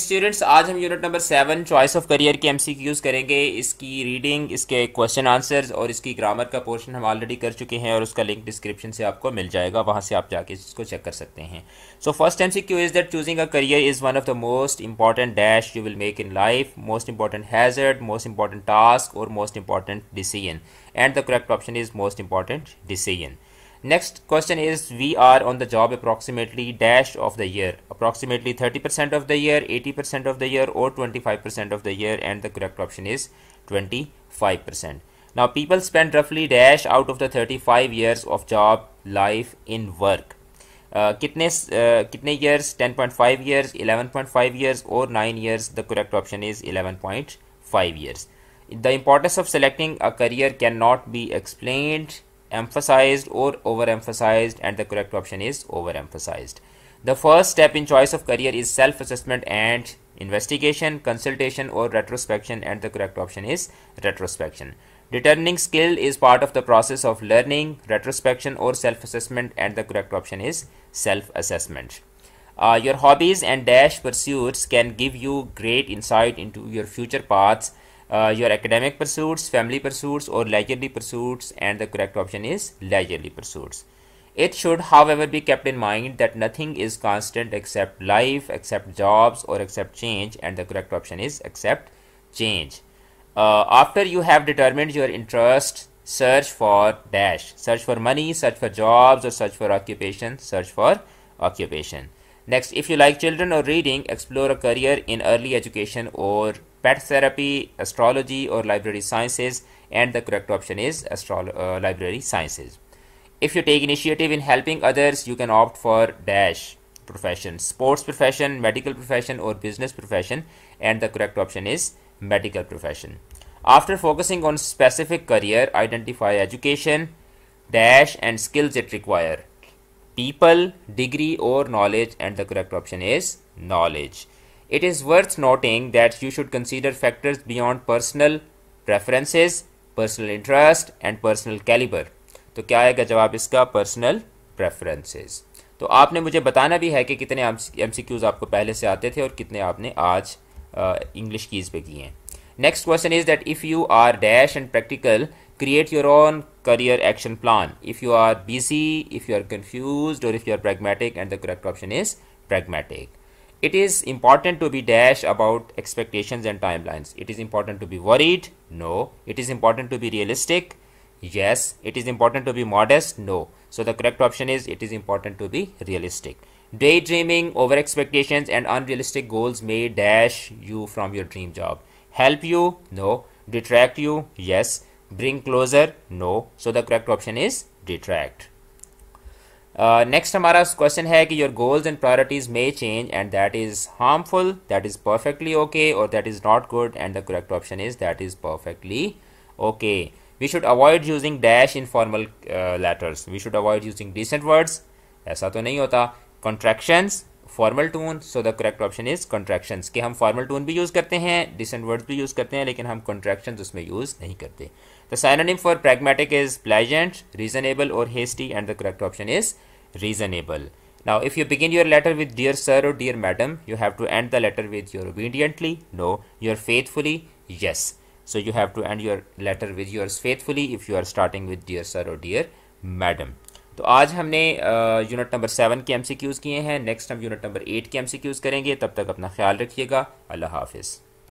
Students आज हम unit number seven choice of career के एमसीक्यूज करेंगे इसकी रीडिंग इसके क्वेश्चन आंसर्स और इसकी ग्रामर का पोर्शन हम ऑलरेडी कर चुके हैं और उसका लिंक डिस्क्रिप्शन से आपको मिल जाएगा वहां से आप जाके इसको चेक कर सकते हैं so first MCQ is that choosing a career is one of the most important dash you will make in life most important hazard most important task और most important decision and the correct option is most important decision Next question is we are on the job approximately dash of the year, approximately 30% of the year, 80% of the year or 25% of the year and the correct option is 25%. Now people spend roughly dash out of the 35 years of job life in work. Uh, कितने uh, कितने years 10.5 years 11.5 years or 9 years the correct option is 11.5 years the importance of selecting a career cannot be explained emphasized or overemphasized and the correct option is overemphasized. The first step in choice of career is self-assessment and investigation, consultation or retrospection and the correct option is retrospection. Determining skill is part of the process of learning, retrospection or self-assessment and the correct option is self-assessment. Uh, your hobbies and dash pursuits can give you great insight into your future paths uh, your academic pursuits, family pursuits or leisurely pursuits and the correct option is leisurely pursuits. It should however be kept in mind that nothing is constant except life, except jobs or except change and the correct option is except change. Uh, after you have determined your interest, search for dash, search for money, search for jobs or search for occupation, search for occupation. Next, if you like children or reading, explore a career in early education or pet therapy, astrology, or library sciences, and the correct option is astro- uh, library sciences. If you take initiative in helping others, you can opt for dash profession, sports profession, medical profession, or business profession, and the correct option is medical profession. After focusing on specific career, identify education, dash, and skills it require people degree और knowledge and the correct option is knowledge it is worth noting that you should consider factors beyond personal preferences personal interest and personal calibre तो क्या आएगा जवाब इसका personal preferences तो आपने मुझे बताना भी है कि कितने एम सी क्यूज आपको पहले से आते थे और कितने आपने आज इंग्लिश कीज पे किए हैं next question is that if you are dash and practical create your own career action plan if you are busy if you are confused or if you are pragmatic and the correct option is pragmatic it is important to be dash about expectations and timelines it is important to be worried no it is important to be realistic yes it is important to be modest no so the correct option is it is important to be realistic daydreaming over expectations and unrealistic goals may dash you from your dream job help you no detract you yes bring closer no so the correct option is detract next uh, हमारा question है कि your goals and priorities may change and that is harmful that is perfectly okay और that is not good and the correct option is that is perfectly okay we should avoid using dash in formal letters we should avoid using decent words ऐसा तो नहीं होता contractions formal tone so the correct option is contraction के हम formal tone भी use करते हैं decent words भी यूज़ करते हैं लेकिन हम कंट्रैक्शन उसमें यूज़ नहीं करते the synonym for pragmatic is pleasant reasonable और hasty and the correct option is reasonable now if you begin your letter with dear sir और dear madam you have to end the letter with your obediently no your faithfully yes so you have to end your letter with your faithfully if you are starting with dear sir और dear madam तो आज हमने unit number seven के M किए हैं next हम unit number eight के M करेंगे तब तक अपना ख्याल रखिएगा अल्लाह हाफिज़